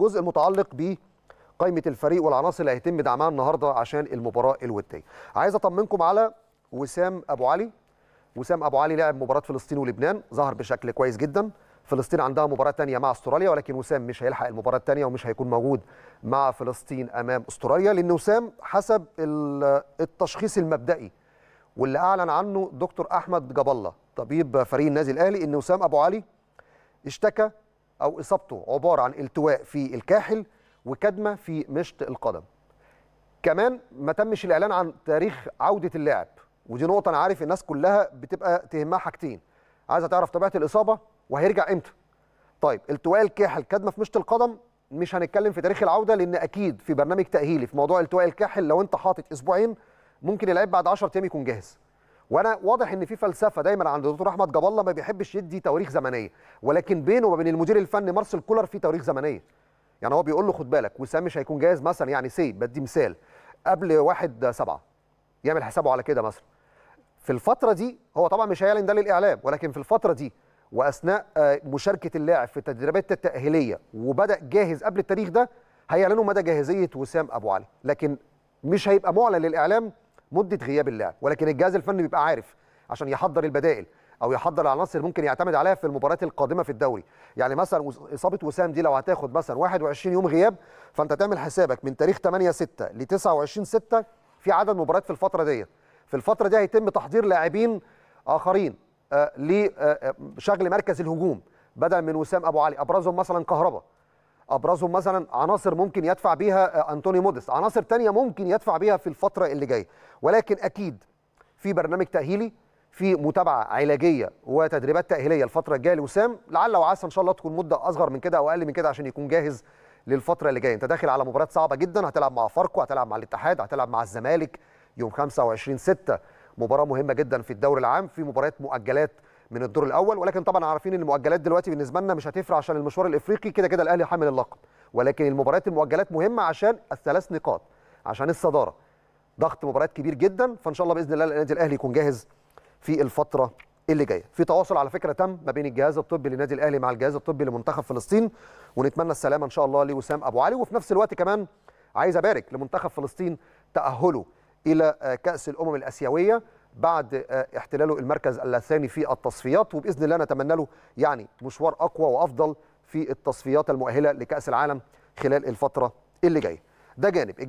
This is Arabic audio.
جزء متعلق ب الفريق والعناصر اللي هيتم دعمها النهارده عشان المباراه الوديه. عايز اطمنكم على وسام ابو علي. وسام ابو علي لعب مباراه فلسطين ولبنان ظهر بشكل كويس جدا. فلسطين عندها مباراه ثانيه مع استراليا ولكن وسام مش هيلحق المباراه الثانيه ومش هيكون موجود مع فلسطين امام استراليا لان وسام حسب التشخيص المبدئي واللي اعلن عنه دكتور احمد جاب الله طبيب فريق النادي الاهلي ان وسام ابو علي اشتكى أو إصابته عبارة عن التواء في الكاحل وكدمة في مشط القدم كمان ما تمش الإعلان عن تاريخ عودة اللاعب ودي نقطة أنا عارف الناس كلها بتبقى تهمها حاجتين عايزة تعرف طبيعة الإصابة وهيرجع إمتى طيب التواء الكاحل كدمة في مشط القدم مش هنتكلم في تاريخ العودة لأن أكيد في برنامج تأهيلي في موضوع التواء الكاحل لو أنت حاطط أسبوعين ممكن اللعيب بعد 10 أيام يكون جاهز وانا واضح ان في فلسفه دايما عند الدكتور احمد جاب الله ما بيحبش يدي تواريخ زمنيه ولكن بينه وبين المدير الفني مارسيل كولر في تواريخ زمنيه يعني هو بيقول له خد بالك وسام مش هيكون جاهز مثلا يعني سي بدي مثال قبل 1 7 يعمل حسابه على كده مثلا في الفتره دي هو طبعا مش هيعلن ده للاعلام ولكن في الفتره دي واثناء آه، مشاركه اللاعب في التدريبات التاهيليه وبدا جاهز قبل التاريخ ده هيعلنوا مدى جاهزيه وسام ابو علي لكن مش هيبقى معلن للاعلام مده غياب اللاعب ولكن الجهاز الفني بيبقى عارف عشان يحضر البدائل او يحضر العناصر ممكن يعتمد عليها في المباريات القادمه في الدوري يعني مثلا اصابه وسام دي لو هتاخد مثلا 21 يوم غياب فانت تعمل حسابك من تاريخ 8 6 ل 29 6 في عدد مباريات في الفتره ديت في الفتره دي هيتم تحضير لاعبين اخرين آه، لشغل آه، آه، مركز الهجوم بدل من وسام ابو علي ابرزهم مثلا كهربا ابرزهم مثلا عناصر ممكن يدفع بيها آه، انطوني موديس عناصر تانية ممكن يدفع بيها في الفتره اللي جايه ولكن اكيد في برنامج تاهيلي في متابعه علاجيه وتدريبات تاهيليه الفتره الجايه لوسام لعل وعسى ان شاء الله تكون مده اصغر من كده او اقل من كده عشان يكون جاهز للفتره اللي جايه انت داخل على مباراه صعبه جدا هتلعب مع فاركو هتلعب مع الاتحاد هتلعب مع الزمالك يوم 25 6 مباراه مهمه جدا في الدوري العام في مباريات مؤجلات من الدور الاول ولكن طبعا عارفين ان المؤجلات دلوقتي بالنسبه لنا مش هتفرق عشان المشوار الافريقي كده كده الاهلي حامل اللقب ولكن المباريات المؤجلات مهمه عشان الثلاث نقاط عشان الصداره ضغط مباريات كبير جدا فان شاء الله باذن الله النادي الاهلي يكون جاهز في الفتره اللي جايه في تواصل على فكره تم ما بين الجهاز الطبي للنادي الاهلي مع الجهاز الطبي لمنتخب فلسطين ونتمنى السلامه ان شاء الله لوسام ابو علي وفي نفس الوقت كمان عايز ابارك لمنتخب فلسطين تاهله الى كاس الامم الاسيويه بعد آه، احتلاله المركز الثاني في التصفيات وباذن الله نتمنى له يعني مشوار اقوى وافضل في التصفيات المؤهله لكاس العالم خلال الفتره اللي جايه ده جانب